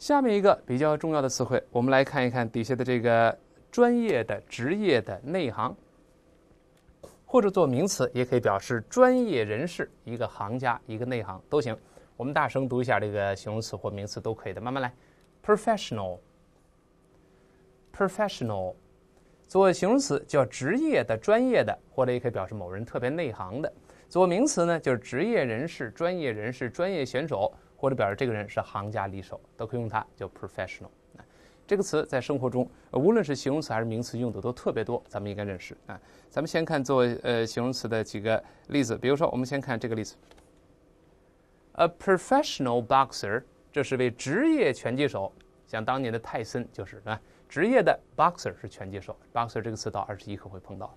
下面一个比较重要的词汇，我们来看一看底下的这个专业的、职业的内行，或者做名词也可以表示专业人士，一个行家，一个内行都行。我们大声读一下这个形容词或名词都可以的，慢慢来。professional，professional，做形容词叫职业的、专业的，或者也可以表示某人特别内行的；做名词呢，就是职业人士、专业人士、专业选手。或者表示这个人是行家里手，都可以用它，叫 professional 啊。这个词在生活中，无论是形容词还是名词，用的都特别多，咱们应该认识啊。咱们先看作为呃形容词的几个例子，比如说，我们先看这个例子，a professional boxer，这是位职业拳击手，像当年的泰森就是，啊，职业的 boxer 是拳击手，boxer 这个词到二十一课会碰到。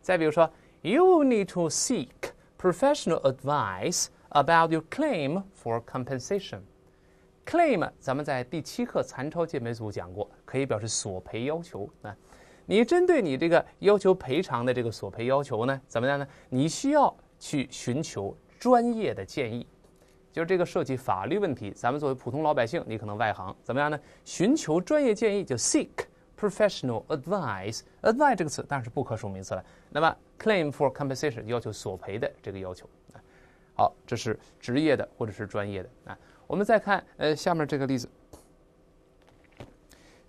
再比如说，you need to seek professional advice。About your claim for compensation, claim 咱们在第七课残超鉴别组讲过，可以表示索赔要求啊。你针对你这个要求赔偿的这个索赔要求呢，怎么样呢？你需要去寻求专业的建议，就是这个涉及法律问题。咱们作为普通老百姓，你可能外行，怎么样呢？寻求专业建议就 seek professional advice。advice 这个词当然是不可数名词了。那么 claim for compensation 要求索赔的这个要求。好，这是职业的或者是专业的啊。我们再看呃下面这个例子，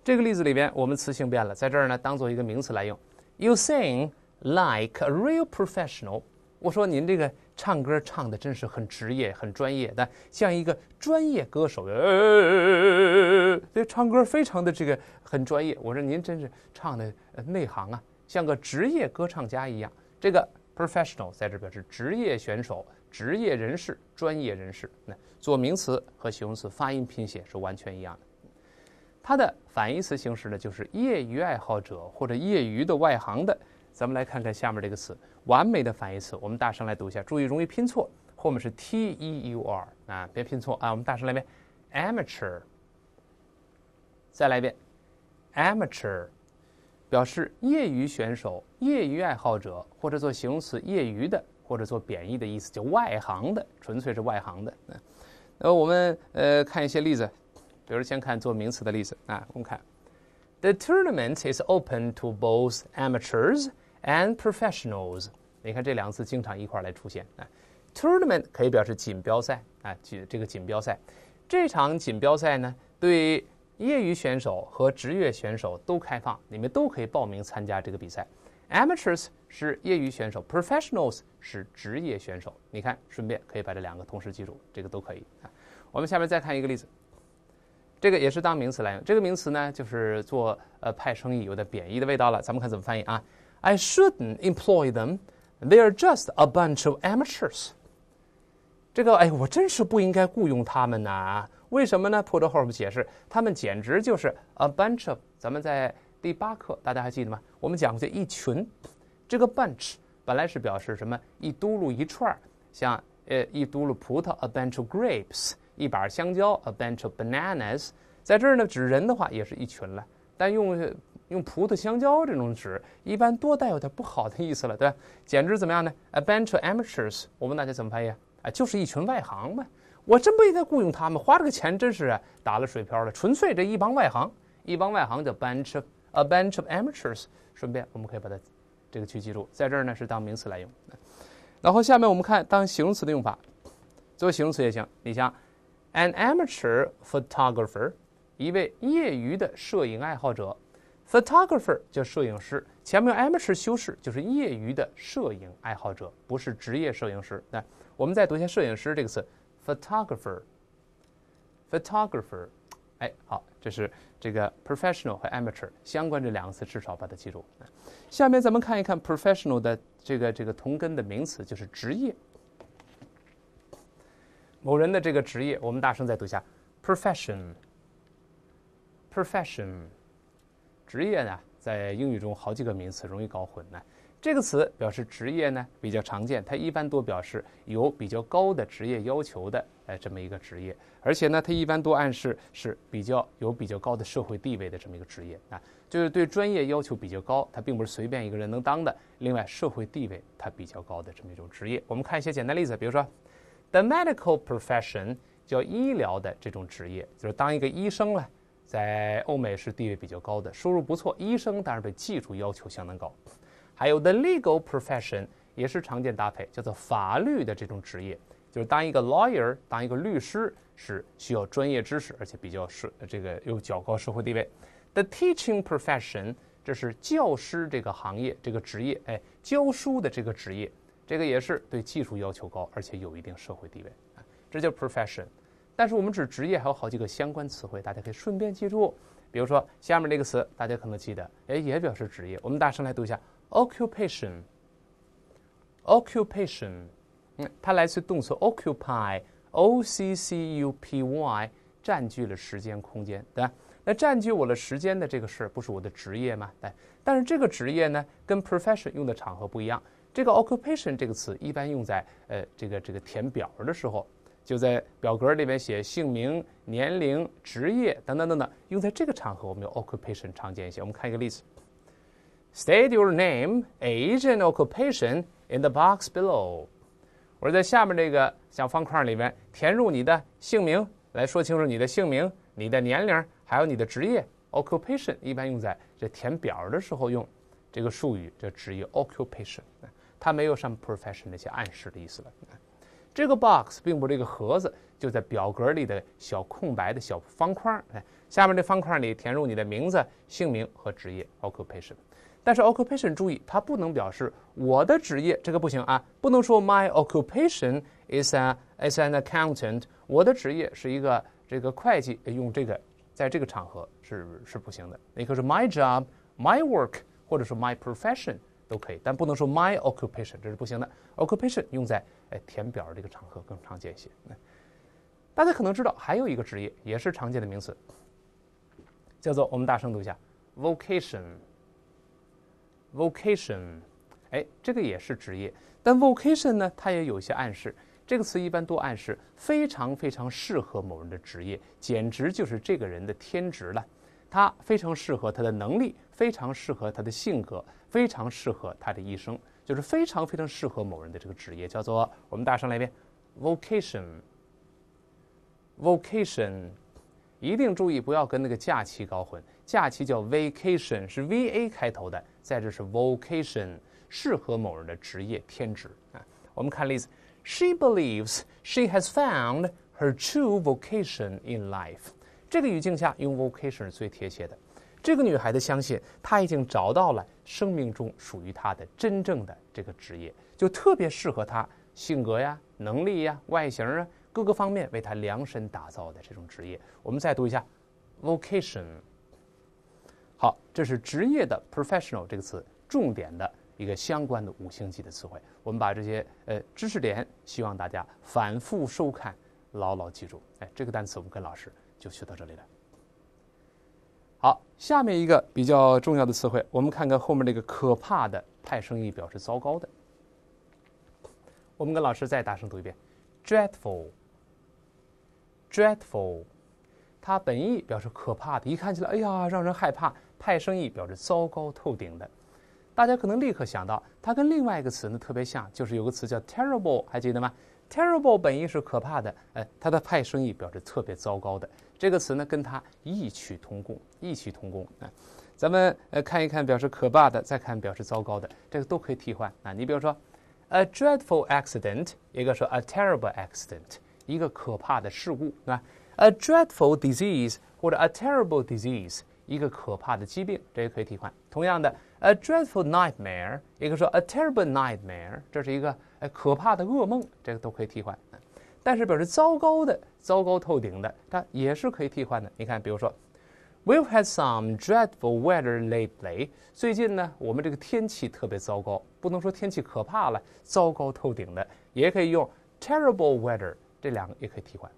这个例子里边我们词性变了，在这儿呢当做一个名词来用。You sing like a real professional。我说您这个唱歌唱的真是很职业、很专业的，像一个专业歌手呃，这唱歌非常的这个很专业。我说您真是唱的内行啊，像个职业歌唱家一样。这个。Professional 在这表示职业选手、职业人士、专业人士。那做名词和形容词，发音拼写是完全一样的。它的反义词形式呢，就是业余爱好者或者业余的外行的。咱们来看看下面这个词，完美的反义词。我们大声来读一下，注意容易拼错，后面是 T-E-U-R 啊，别拼错啊。我们大声来一遍，Amateur。再来一遍，Amateur。表示业余选手、业余爱好者，或者做形容词“业余”的，或者做贬义的意思，就外行的，纯粹是外行的。那我们呃看一些例子，比如先看做名词的例子啊，我们看，The tournament is open to both amateurs and professionals。你看这两个词经常一块来出现啊，tournament 可以表示锦标赛啊，举这个锦标赛，这场锦标赛呢对。业余选手和职业选手都开放，你们都可以报名参加这个比赛。Amateurs 是业余选手，professionals 是职业选手。你看，顺便可以把这两个同时记住，这个都可以。啊。我们下面再看一个例子，这个也是当名词来用。这个名词呢，就是做呃派生意，有点贬义的味道了。咱们看怎么翻译啊？I shouldn't employ them. They are just a bunch of amateurs. 这个哎，我真是不应该雇佣他们呐。为什么呢？Put 后面解释，他们简直就是 a bunch of。咱们在第八课，大家还记得吗？我们讲过这一群，这个 bunch 本来是表示什么？一嘟噜一串儿，像呃一嘟噜葡萄，a bunch of grapes；一把香蕉，a bunch of bananas。在这儿呢，指人的话也是一群了。但用用葡萄、香蕉这种指，一般多带有点不好的意思了，对吧？简直怎么样呢？a bunch of amateurs。我问大家怎么翻译？啊，就是一群外行嘛。我真不应该雇佣他们，花这个钱真是打了水漂了。纯粹这一帮外行，一帮外行叫 bunch，a bunch of amateurs。顺便，我们可以把它这个去记住，在这儿呢是当名词来用。然后下面我们看当形容词的用法，作为形容词也行。你像 an amateur photographer，一位业余的摄影爱好者。photographer 叫摄影师，前面用 amateur 修饰，就是业余的摄影爱好者，不是职业摄影师。来，我们再读一下摄影师这个词。photographer，photographer，哎，好，这是这个 professional 和 amateur 相关这两个词，至少把它记住。下面咱们看一看 professional 的这个这个同根的名词，就是职业。某人的这个职业，我们大声再读一下：profession，profession，职业呢，在英语中好几个名词容易搞混呢。这个词表示职业呢，比较常见。它一般多表示有比较高的职业要求的，哎，这么一个职业。而且呢，它一般多暗示是比较有比较高的社会地位的这么一个职业啊，就是对专业要求比较高，它并不是随便一个人能当的。另外，社会地位它比较高的这么一种职业。我们看一些简单例子，比如说，the medical profession 叫医疗的这种职业，就是当一个医生了，在欧美是地位比较高的，收入不错。医生当然对技术要求相当高。还有 the legal profession 也是常见搭配，叫做法律的这种职业，就是当一个 lawyer，当一个律师是需要专业知识，而且比较是这个有较高社会地位。the teaching profession 这是教师这个行业这个职业，哎，教书的这个职业，这个也是对技术要求高，而且有一定社会地位，这叫 profession。但是我们指职业还有好几个相关词汇，大家可以顺便记住，比如说下面这个词，大家可能记得，哎，也表示职业，我们大声来读一下。occupation，occupation，嗯，它来自动词 occupy，occupy 占据了时间空间，对吧？那占据我的时间的这个事儿，不是我的职业吗？哎，但是这个职业呢，跟 profession 用的场合不一样。这个 occupation 这个词一般用在呃这个这个填表的时候，就在表格里面写姓名、年龄、职业等等等等。用在这个场合，我们用 occupation 常见一些。我们看一个例子。State your name, age, and occupation in the box below。我说在下面这个小方块里面填入你的姓名，来说清楚你的姓名、你的年龄还有你的职业。Occupation 一般用在这填表的时候用这个术语，这职业 Occupation，它没有什么 profession 那些暗示的意思了。这个 box 并不是一个盒子，就在表格里的小空白的小方块。下面这方块里填入你的名字、姓名和职业 Occupation。但是 occupation，注意它不能表示我的职业，这个不行啊！不能说 my occupation is a is an accountant，我的职业是一个这个会计，用这个在这个场合是是不行的。你可以说 my job、my work，或者说 my profession 都可以，但不能说 my occupation，这是不行的。occupation 用在哎填表的这个场合更常见一些。大家可能知道还有一个职业也是常见的名词，叫做我们大声读一下：vocation。vocation，哎，这个也是职业，但 vocation 呢，它也有一些暗示。这个词一般都暗示非常非常适合某人的职业，简直就是这个人的天职了。他非常适合他的能力，非常适合他的性格，非常适合他的一生，就是非常非常适合某人的这个职业，叫做我们大声来一遍：vocation，vocation，一定注意不要跟那个假期搞混。假期叫 vacation，是 v a 开头的。再者是 vocation，适合某人的职业天职啊。我们看例子：She believes she has found her true vocation in life。这个语境下用 vocation 是最贴切的。这个女孩子相信她已经找到了生命中属于她的真正的这个职业，就特别适合她性格呀、能力呀、外形啊各个方面为她量身打造的这种职业。我们再读一下：vocation。好，这是职业的 professional 这个词，重点的一个相关的五星级的词汇。我们把这些呃知识点，希望大家反复收看，牢牢记住。哎，这个单词我们跟老师就学到这里了。好，下面一个比较重要的词汇，我们看看后面那个可怕的派生硬表示糟糕的。我们跟老师再大声读一遍，dreadful，dreadful。它本意表示可怕的，一看起来，哎呀，让人害怕。派生意表示糟糕透顶的，大家可能立刻想到，它跟另外一个词呢特别像，就是有个词叫 terrible，还记得吗？terrible 本意是可怕的，呃，它的派生意表示特别糟糕的。这个词呢，跟它异曲同工，异曲同工啊。咱们呃看一看表示可怕的，再看表示糟糕的，这个都可以替换啊。你比如说，a dreadful accident，一个说 a terrible accident，一个可怕的事故吧？A dreadful disease，或者 a terrible disease，一个可怕的疾病，这个可以替换。同样的，a dreadful nightmare，也可以说 a terrible nightmare，这是一个呃可怕的噩梦，这个都可以替换。但是表示糟糕的、糟糕透顶的，它也是可以替换的。你看，比如说，We've had some dreadful weather lately。最近呢，我们这个天气特别糟糕，不能说天气可怕了，糟糕透顶的，也可以用 terrible weather，这两个也可以替换。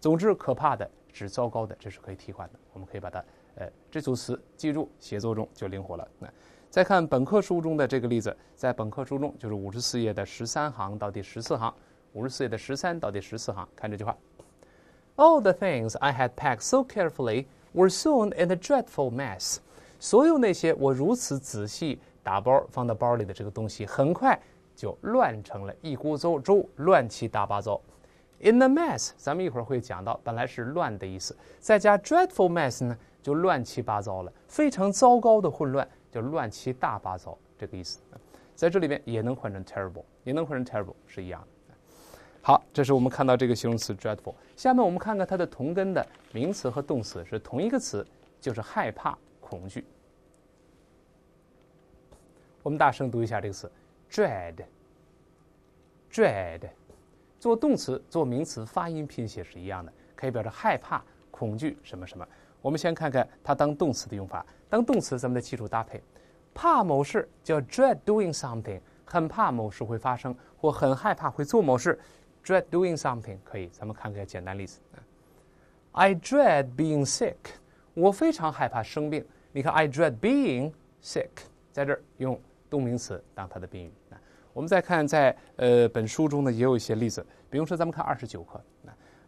总之，可怕的是糟糕的，这是可以替换的。我们可以把它，呃，这组词记住，写作中就灵活了。那再看本课书中的这个例子，在本课书中就是五十四页的十三行到第十四行，五十四页的十三到第十四行。看这句话：All the things I had packed so carefully were soon in a dreadful mess。所有那些我如此仔细打包放到包里的这个东西，很快就乱成了一锅粥，粥乱七八糟。In the mess，咱们一会儿会讲到，本来是乱的意思，再加 dreadful mess 呢，就乱七八糟了，非常糟糕的混乱，就乱七八糟这个意思。在这里面也能换成 terrible，也能换成 terrible，是一样的。好，这是我们看到这个形容词 dreadful。下面我们看看它的同根的名词和动词是同一个词，就是害怕、恐惧。我们大声读一下这个词：dread，dread。做动词、做名词，发音拼写是一样的，可以表示害怕、恐惧什么什么。我们先看看它当动词的用法。当动词，咱们的基础搭配，怕某事叫 dread doing something，很怕某事会发生，或很害怕会做某事，dread doing something 可以。咱们看个简单例子啊，I dread being sick，我非常害怕生病。你看，I dread being sick，在这儿用动名词当它的宾语。我们再看，在呃本书中呢，也有一些例子。比如说，咱们看二十九课，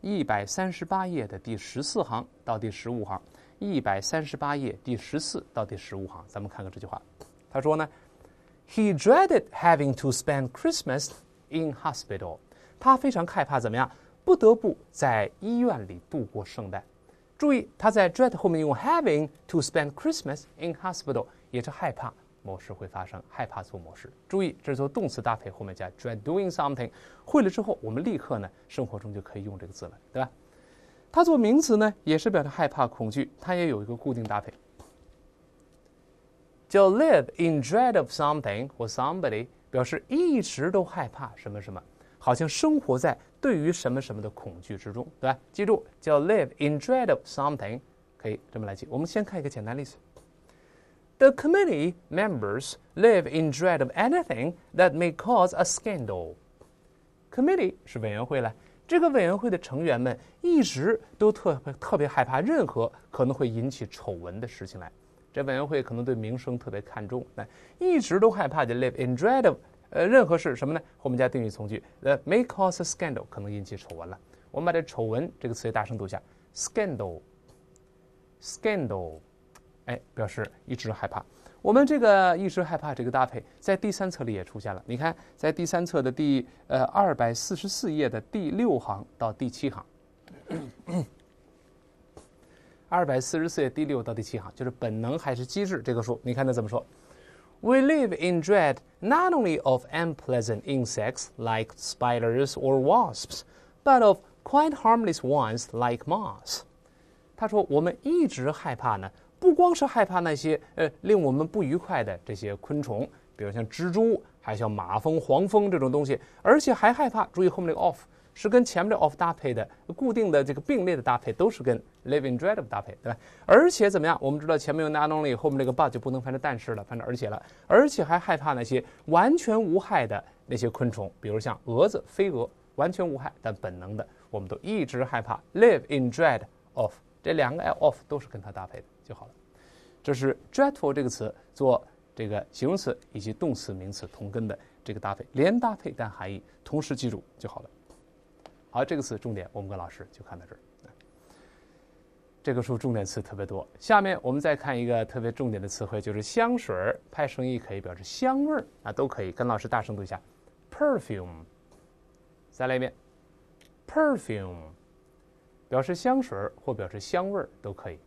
一百三十八页的第十四行到第十五行，一百三十八页第十四到第十五行。咱们看看这句话，他说呢：“He dreaded having to spend Christmas in hospital。”他非常害怕怎么样？不得不在医院里度过圣诞。注意，他在 “dread” 后面用 “having to spend Christmas in hospital” 也是害怕。某事会发生，害怕做某事。注意，这是做动词搭配，后面加 dread doing something。会了之后，我们立刻呢，生活中就可以用这个字了，对吧？它做名词呢，也是表示害怕、恐惧，它也有一个固定搭配，叫 live in dread of something or somebody，表示一直都害怕什么什么，好像生活在对于什么什么的恐惧之中，对吧？记住，叫 live in dread of something，可以这么来记。我们先看一个简单例子。The committee members live in dread of anything that may cause a scandal. Committee 是委员会了，这个委员会的成员们一直都特特别害怕任何可能会引起丑闻的事情来。这委员会可能对名声特别看重，来一直都害怕的 live in dread of 呃任何是什么呢？后面加定语从句 that may cause a scandal 可能引起丑闻了。我们把这丑闻这个词也大声读一下 scandal scandal。哎，表示一直害怕。我们这个“一直害怕”这个搭配，在第三册里也出现了。你看，在第三册的第呃二百四十四页的第六行到第七行，二百四十四页第六到第七行，就是“本能还是机制”这个数。你看他怎么说：“We live in dread not only of unpleasant insects like spiders or wasps, but of quite harmless ones like moths。”他说：“我们一直害怕呢。”不光是害怕那些呃令我们不愉快的这些昆虫，比如像蜘蛛，还像马蜂、黄蜂这种东西，而且还害怕。注意后面这个 of 是跟前面的 of 搭配的，固定的这个并列的搭配都是跟 live in dread of 搭配，对吧？而且怎么样？我们知道前面用 not only，后面这个 but 就不能翻成但是了，翻成而且了。而且还害怕那些完全无害的那些昆虫，比如像蛾子、飞蛾，完全无害，但本能的我们都一直害怕。live in dread of 这两个 of 都是跟它搭配的。就好了，这是 dreadful 这个词做这个形容词以及动词名词同根的这个搭配，连搭配带含义，同时记住就好了。好，这个词重点，我们跟老师就看到这儿。这个书重点词特别多，下面我们再看一个特别重点的词汇，就是香水儿，派生意可以表示香味儿啊，都可以跟老师大声读一下，perfume。再来一遍，perfume，表示香水儿或表示香味儿都可以。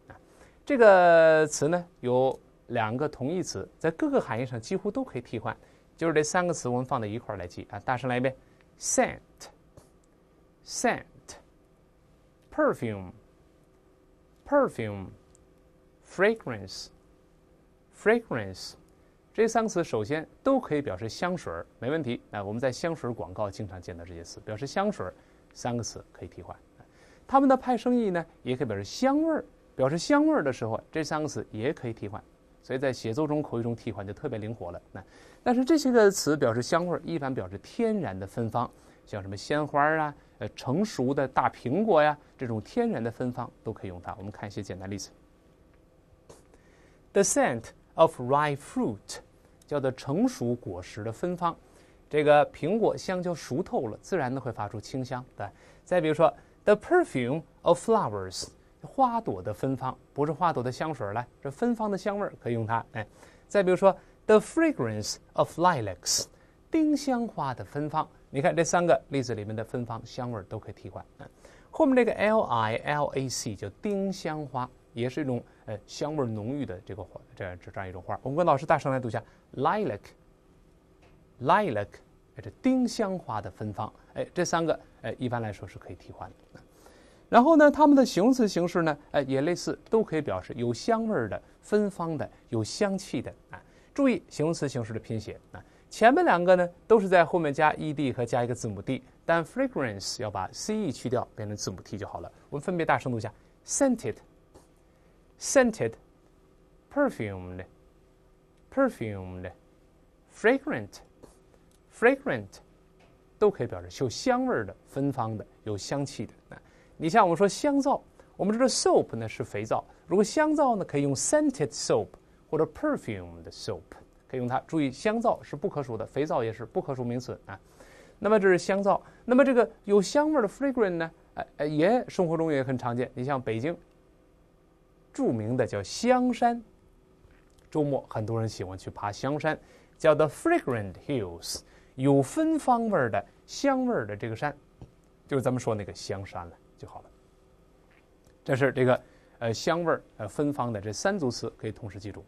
这个词呢有两个同义词，在各个含义上几乎都可以替换。就是这三个词，我们放在一块儿来记啊！大声来一遍：scent，scent，perfume，perfume，fragrance，fragrance。这三个词首先都可以表示香水儿，没问题啊！我们在香水广告经常见到这些词，表示香水儿，三个词可以替换。它们的派生意呢，也可以表示香味儿。表示香味儿的时候，这三个词也可以替换，所以在写作中、口语中替换就特别灵活了。那但是这些个词表示香味儿，一般表示天然的芬芳，像什么鲜花啊、呃成熟的大苹果呀，这种天然的芬芳都可以用它。我们看一些简单例子：the scent of ripe fruit，叫做成熟果实的芬芳，这个苹果、香蕉熟透了，自然的会发出清香，对。再比如说，the perfume of flowers。花朵的芬芳不是花朵的香水，来，这芬芳的香味儿可以用它。哎，再比如说，the fragrance of lilacs，丁香花的芬芳。你看这三个例子里面的芬芳香味儿都可以替换。嗯，后面这个 l i l a c 就丁香花，也是一种呃香味浓郁的这个这样这样一种花。我们跟老师大声来读一下，lilac，lilac，这丁香花的芬芳。哎，这三个哎一般来说是可以替换的。然后呢，它们的形容词形式呢，哎，也类似，都可以表示有香味的、芬芳的、有香气的啊。注意形容词形式的拼写啊。前面两个呢，都是在后面加 ed 和加一个字母 d，但 fragrance 要把 ce 去掉，变成字母 t 就好了。我们分别大声读一下：scented，scented，perfumed，perfumed，fragrant，fragrant，都可以表示有香味的、芬芳的、有香气的啊。你像我们说香皂，我们知道 soap 呢是肥皂。如果香皂呢，可以用 scented soap 或者 perfumed soap，可以用它。注意，香皂是不可数的，肥皂也是不可数名词啊。那么这是香皂，那么这个有香味的 fragrant 呢，哎哎，也生活中也很常见。你像北京著名的叫香山，周末很多人喜欢去爬香山，叫 the fragrant hills，有芬芳味儿的、香味儿的这个山，就是咱们说那个香山了。就好了。这是这个，呃，香味儿，呃，芬芳的这三组词可以同时记住。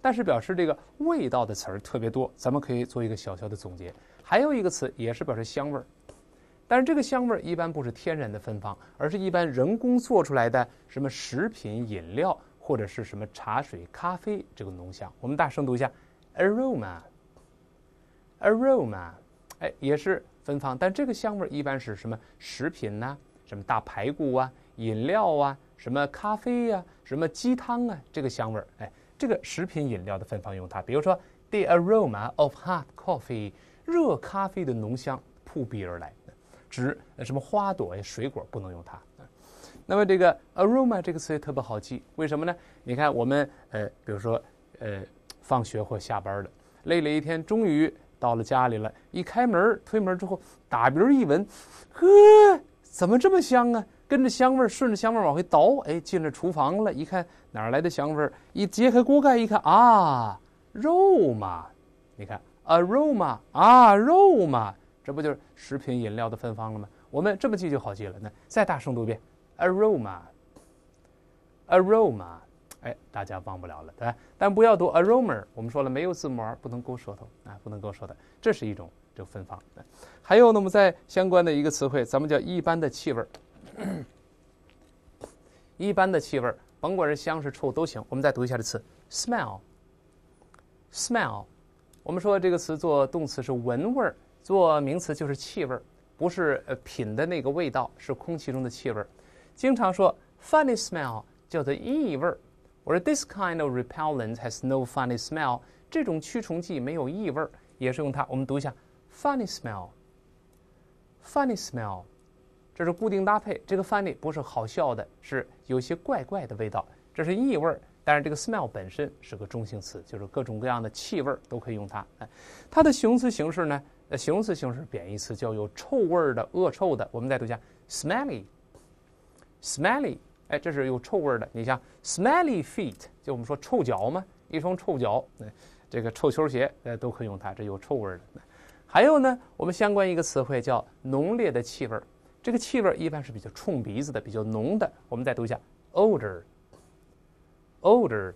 但是表示这个味道的词儿特别多，咱们可以做一个小小的总结。还有一个词也是表示香味儿，但是这个香味儿一般不是天然的芬芳，而是一般人工做出来的，什么食品、饮料或者是什么茶水、咖啡这个浓香。我们大声读一下，aroma，aroma，哎，也是芬芳，但这个香味儿一般是什么食品呢？什么大排骨啊，饮料啊，什么咖啡呀，什么鸡汤啊，这个香味儿，哎，这个食品饮料的芬芳用它。比如说，the aroma of hot coffee，热咖啡的浓香扑鼻而来，指什么花朵呀、水果不能用它。那么这个 aroma 这个词也特别好记，为什么呢？你看我们呃，比如说呃，放学或下班了，累了一天，终于到了家里了，一开门，推门之后，打鼻一闻，呵。怎么这么香啊？跟着香味儿，顺着香味儿往回倒，哎，进了厨房了。一看哪来的香味儿？一揭开锅盖一看啊，肉嘛！你看，aroma，啊，肉嘛，这不就是食品饮料的芬芳了吗？我们这么记就好记了。那再大声读一遍，aroma，aroma，哎，大家忘不了了，对吧？但不要读 aroma，我们说了没有字母，不能勾舌头啊，不能勾舌头。这是一种。就芬芳。还有呢，我们在相关的一个词汇，咱们叫一般的气味儿。一般的气味儿，甭管是香是臭都行。我们再读一下这词，smell，smell。我们说这个词做动词是闻味儿，做名词就是气味儿，不是呃品的那个味道，是空气中的气味儿。经常说 funny smell 叫做异味儿。我说 this kind of repellent has no funny smell，这种驱虫剂没有异味儿，也是用它。我们读一下。Funny smell, funny smell，这是固定搭配。这个 funny 不是好笑的，是有些怪怪的味道，这是异味儿。但是这个 smell 本身是个中性词，就是各种各样的气味儿都可以用它。哎，它的形容词形式呢？呃，形容词形式贬义词叫有臭味儿的、恶臭的。我们再读一下 smelly, smelly。哎，这是有臭味儿的。你像 smelly feet，就我们说臭脚嘛，一双臭脚，这个臭球鞋，哎，都可以用它。这有臭味儿的。还有呢，我们相关一个词汇叫浓烈的气味儿，这个气味儿一般是比较冲鼻子的，比较浓的。我们再读一下，odor，odor，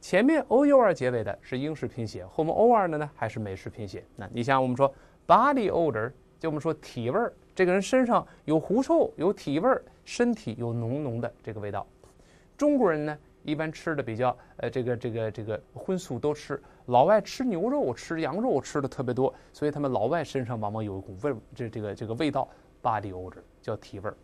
前面 o u r 结尾的是英式拼写，后面 o r 的呢还是美式拼写？那你想，我们说 body odor，就我们说体味儿，这个人身上有狐臭、有体味儿，身体有浓浓的这个味道。中国人呢，一般吃的比较呃，这个这个这个荤素都吃。老外吃牛肉、吃羊肉吃的特别多，所以他们老外身上往往有一股味，这这个这个味道，body odor，叫体味儿。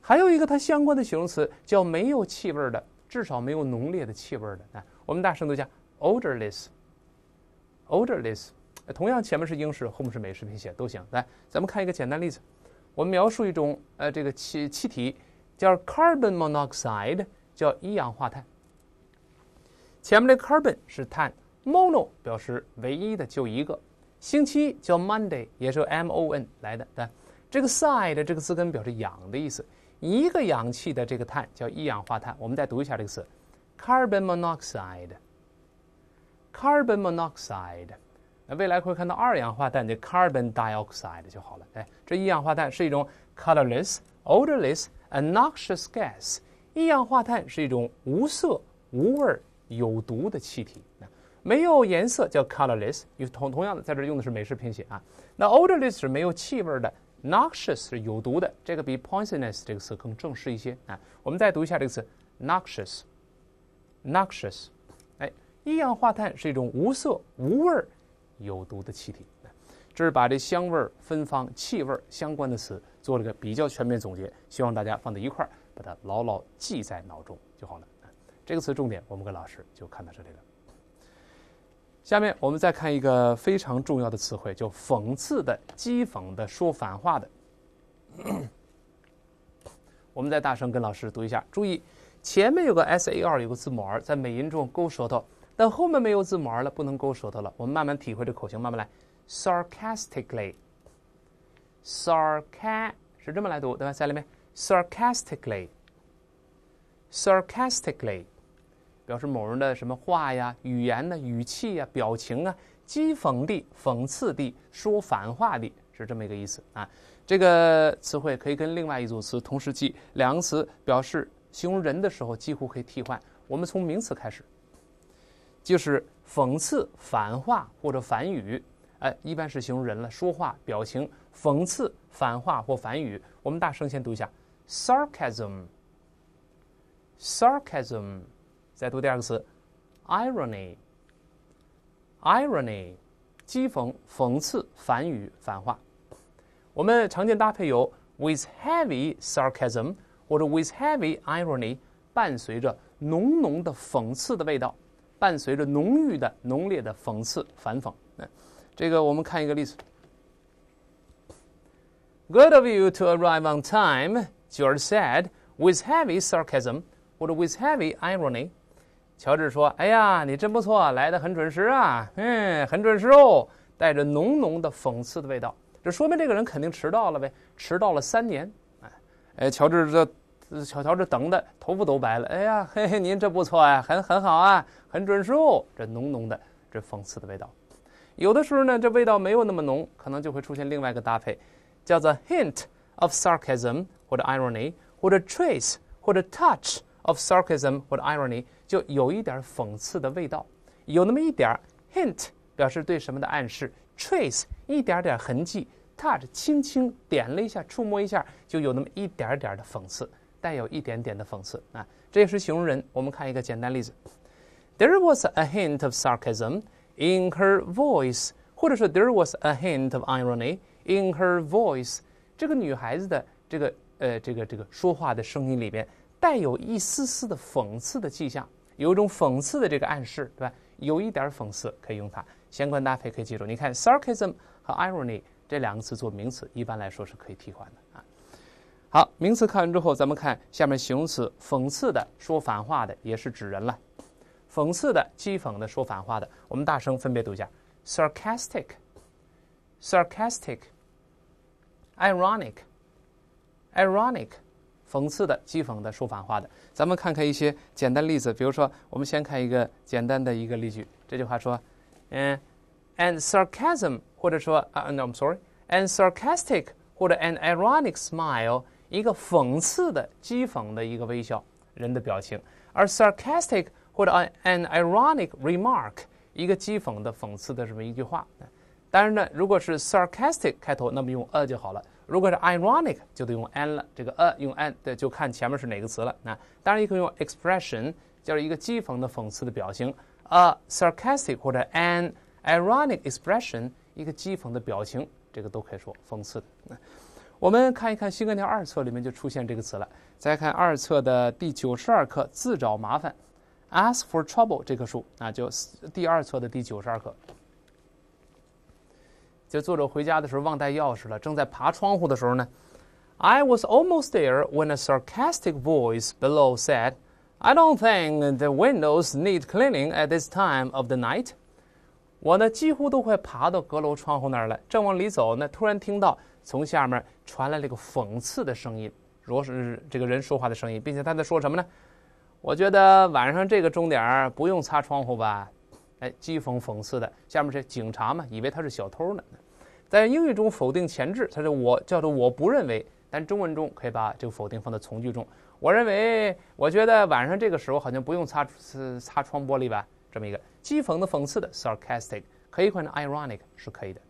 还有一个它相关的形容词叫没有气味儿的，至少没有浓烈的气味儿的。啊。我们大声读一下，odorless，odorless。同样，前面是英式，后面是美式拼写都行。来，咱们看一个简单例子，我们描述一种呃这个气气体叫 carbon monoxide，叫一氧化碳。前面的 carbon 是碳。mono 表示唯一的，就一个。星期叫 Monday，也是由 M-O-N 来的。对，这个 side 这个字根表示氧的意思。一个氧气的这个碳叫一氧化碳。我们再读一下这个词：carbon monoxide。carbon monoxide。那未来会看到二氧化碳就 carbon dioxide 就好了。哎，这一氧化碳是一种 colorless、odorless、and noxious gas。一氧化碳是一种无色、无味、有毒的气体。没有颜色叫 colorless，同同样的，在这儿用的是美式拼写啊。那 odorless 是没有气味的，noxious 是有毒的，这个比 poisonous 这个词更正式一些啊。我们再读一下这个词 noxious，noxious，哎，一氧化碳是一种无色无味儿有毒的气体。这是把这香味儿、芬芳、气味相关的词做了个比较全面总结，希望大家放在一块儿，把它牢牢记在脑中就好了。这个词重点，我们跟老师就看到这里了。下面我们再看一个非常重要的词汇，就讽刺的、讥讽的、说反话的。我们再大声跟老师读一下，注意前面有个 s a r，有个字母 r，在美音中勾舌头，但后面没有字母 r 了，不能勾舌头了。我们慢慢体会这口型，慢慢来。sarcastically，sarca 是这么来读，对吧？在里面，sarcastically，sarcastically。表示某人的什么话呀、语言呐、语气呀、表情啊，讥讽地、讽刺地说反话的是这么一个意思啊。这个词汇可以跟另外一组词同时记，两个词表示形容人的时候几乎可以替换。我们从名词开始，就是讽刺反话或者反语，哎，一般是形容人了，说话、表情、讽刺反话或反语。我们大声先读一下：sarcasm，sarcasm。再读第二个词，irony，irony，讥讽、讽刺、反语、反话。我们常见搭配有 with heavy sarcasm 或者 with heavy irony，伴随着浓浓的讽刺的味道，伴随着浓郁的、浓烈的讽刺、反讽。这个我们看一个例子。Good of you to arrive on time, George said with heavy sarcasm or with heavy irony. 乔治说：“哎呀，你真不错，来的很准时啊！嗯，很准时哦。”带着浓浓的讽刺的味道，这说明这个人肯定迟到了呗。迟到了三年，哎，哎，乔治这，小乔治等的头发都白了。哎呀，嘿嘿，您这不错啊，很很好啊，很准时哦。这浓浓的这讽刺的味道，有的时候呢，这味道没有那么浓，可能就会出现另外一个搭配，叫做 hint of sarcasm 或者 irony，或者 trace，或者 touch of sarcasm 或者 irony。就有一点讽刺的味道，有那么一点儿 hint 表示对什么的暗示，trace 一点点痕迹，touch 轻轻点了一下，触摸一下，就有那么一点点的讽刺，带有一点点的讽刺啊。这也是形容人。我们看一个简单例子：There was a hint of sarcasm in her voice，或者说 There was a hint of irony in her voice。这个女孩子的这个呃这个这个说话的声音里边，带有一丝丝的讽刺的迹象。有一种讽刺的这个暗示，对吧？有一点讽刺可以用它。相关搭配可以记住。你看，sarcasm 和 irony 这两个词做名词，一般来说是可以替换的啊。好，名词看完之后，咱们看下面形容词：讽刺的、说反话的，也是指人了。讽刺的、讥讽的、说反话的，我们大声分别读一下：sarcastic，sarcastic，ironic，ironic。讽刺的、讥讽的、说反话的，咱们看看一些简单例子。比如说，我们先看一个简单的一个例句。这句话说：“嗯，an sarcasm，或者说啊，no，I'm sorry，an sarcastic 或者 an ironic smile，一个讽刺的、讥讽的一个微笑，人的表情。而 sarcastic 或者 an ironic remark，一个讥讽的、讽刺的这么一句话。当然呢，如果是 sarcastic 开头，那么用 a 就好了。”如果是 ironic 就得用 an 了，这个 a 用 an 对，就看前面是哪个词了。那当然也可以用 expression，就是一个讥讽的、讽刺的表情。a sarcastic 或者 an ironic expression，一个讥讽的表情，这个都可以说讽刺的。我们看一看新概念二册里面就出现这个词了。再看二册的第九十二课，自找麻烦。As k for trouble 这棵树，那就第二册的第九十二课。就作者回家的时候忘带钥匙了，正在爬窗户的时候呢，I was almost there when a sarcastic voice below said, "I don't think the windows need cleaning at this time of the night." 我呢几乎都快爬到阁楼窗户那儿了，正往里走，呢，突然听到从下面传来了一个讽刺的声音，若是这个人说话的声音，并且他在说什么呢？我觉得晚上这个钟点儿不用擦窗户吧？哎，讥讽讽刺的，下面是警察嘛，以为他是小偷呢。在英语中，否定前置，它是我叫做我不认为。但中文中可以把这个否定放在从句中。我认为，我觉得晚上这个时候好像不用擦擦窗玻璃吧？这么一个讥讽的、讽刺的，sarcastic 可以换成 ironic 是可以的。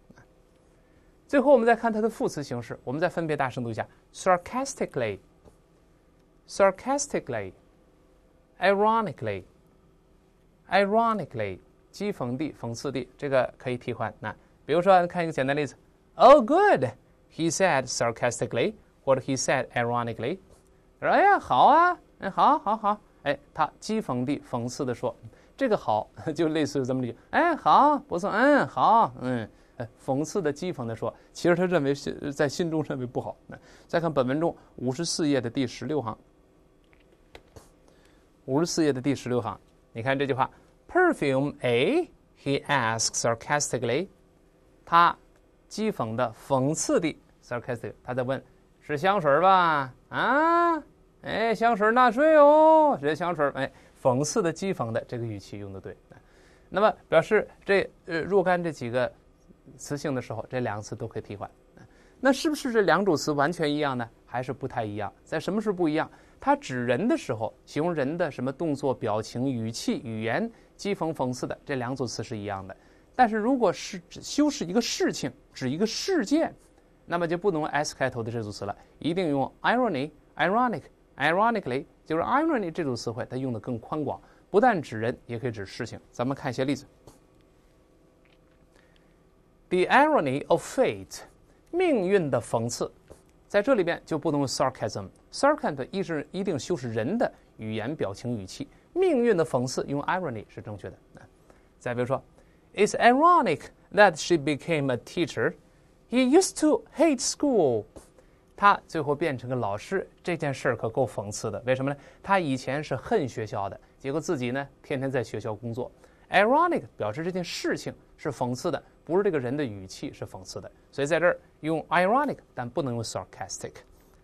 最后，我们再看它的副词形式，我们再分别大声读一下：sarcastically，sarcastically，ironically，ironically，讥讽地、讽刺地，这个可以替换那。比如说，看一个简单例子。Oh, good," he said sarcastically. 或者 he said ironically." 他说：“哎呀，好啊，嗯，好，好，好。”哎，他讥讽地、讽刺地说：“这个好，就类似于这么理哎，好，不错，嗯，好，嗯，哎，讽刺的、讥讽的说，其实他认为是在心中认为不好。再看本文中五十四页的第十六行，五十四页的第十六行，你看这句话：“Perfume? A?" he asks sarcastically. 他讥讽的、讽刺的 s a r c a s t i c 他在问：“是香水吧？”啊，哎，香水纳税哦，这香水，哎，讽刺的、讥讽的，这个语气用的对。那么，表示这呃若干这几个词性的时候，这两次都可以替换。那是不是这两组词完全一样呢？还是不太一样？在什么是不一样？它指人的时候，形容人的什么动作、表情、语气、语言，讥讽、讽刺的，这两组词是一样的。但是，如果是修饰一个事情，指一个事件，那么就不能用 s 开头的这组词了，一定用 irony、ironic、ironically。就是 irony 这组词汇，它用的更宽广，不但指人，也可以指事情。咱们看一些例子：the irony of fate，命运的讽刺，在这里边就不能用 sarcasm，sarcasm 一是一定修饰人的语言、表情、语气。命运的讽刺用 irony 是正确的。再比如说。It's ironic that she became a teacher. He used to hate school. 他最后变成个老师，这件事儿可够讽刺的。为什么呢？他以前是恨学校的，结果自己呢，天天在学校工作。Ironic 表示这件事情是讽刺的，不是这个人的语气是讽刺的。所以在这儿用 ironic，但不能用 sarcastic。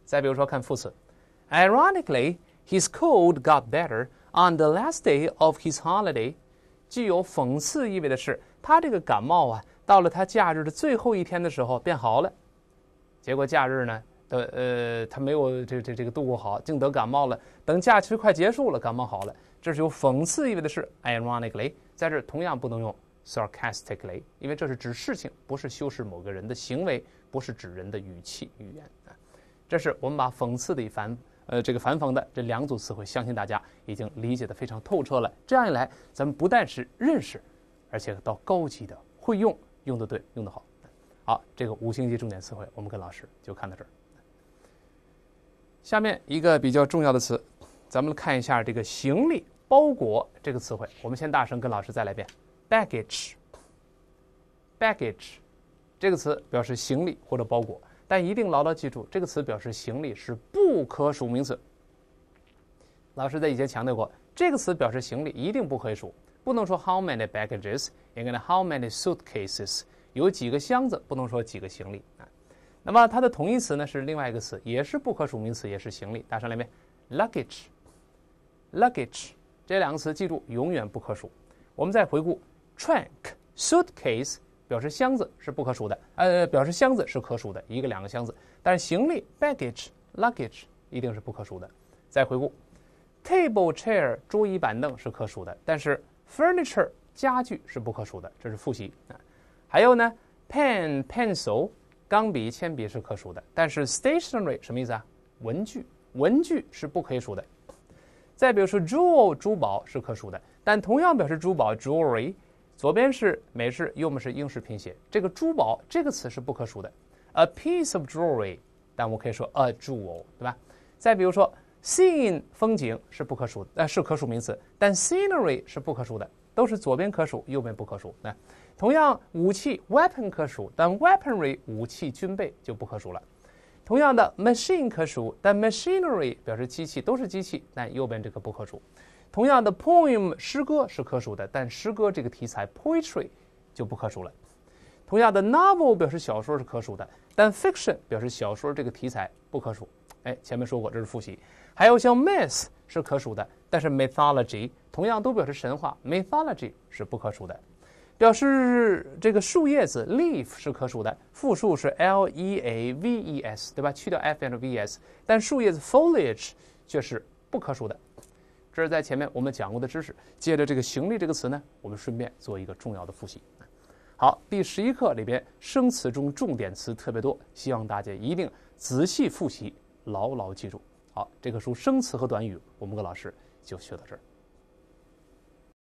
再比如说，看副词，Ironically, his cold got better on the last day of his holiday. 具有讽刺意味的是，他这个感冒啊，到了他假日的最后一天的时候变好了。结果假日呢，的呃，他没有这这这个度过好，竟得感冒了。等假期快结束了，感冒好了。这是有讽刺意味的事，ironically，在这同样不能用 sarcastically，因为这是指事情，不是修饰某个人的行为，不是指人的语气语言。这是我们把讽刺的一番呃，这个繁房的这两组词汇，相信大家已经理解的非常透彻了。这样一来，咱们不但是认识，而且到高级的会用，用的对，用的好。好，这个五星级重点词汇，我们跟老师就看到这儿。下面一个比较重要的词，咱们看一下这个行李包裹这个词汇。我们先大声跟老师再来一遍：baggage，baggage 这个词表示行李或者包裹。但一定牢牢记住，这个词表示行李是不可数名词。老师在以前强调过，这个词表示行李一定不可以数，不能说 how many baggages，应该呢 how many suitcases，有几个箱子不能说几个行李啊。那么它的同义词呢是另外一个词，也是不可数名词，也是行李。大声来，呗 luggage，luggage，这两个词记住永远不可数。我们再回顾 trunk，suitcase。表示箱子是不可数的，呃，表示箱子是可数的一个两个箱子，但是行李 （baggage、luggage） 一定是不可数的。再回顾，table、chair、桌椅板凳是可数的，但是 furniture、家具是不可数的，这是复习啊。还有呢，pen、pencil、钢笔铅笔是可数的，但是 stationery 什么意思啊？文具，文具是不可以数的。再比如说，jewel、珠宝是可数的，但同样表示珠宝 （jewelry）。左边是美式，右边是英式拼写。这个珠宝这个词是不可数的，a piece of jewelry，但我可以说 a jewel，对吧？再比如说，scene 风景是不可数，呃，是可数名词，但 scenery 是不可数的，都是左边可数，右边不可数。那同样，武器 weapon 可数，但 weaponry 武器军备就不可数了。同样的，machine 可数，但 machinery 表示机器，都是机器，但右边这个不可数。同样的 poem 诗歌是可数的，但诗歌这个题材 poetry 就不可数了。同样的 novel 表示小说是可数的，但 fiction 表示小说这个题材不可数。哎，前面说过这是复习。还有像 myth 是可数的，但是 mythology 同样都表示神话，mythology 是不可数的。表示这个树叶子 leaf 是可数的，复数是 leaves，对吧？去掉 f 和 v s 但树叶子 foliage 却是不可数的。这是在前面我们讲过的知识。接着这个“行李”这个词呢，我们顺便做一个重要的复习。好，第十一课里边生词中重点词特别多，希望大家一定仔细复习，牢牢记住。好，这个书生词和短语，我们跟老师就学到这儿。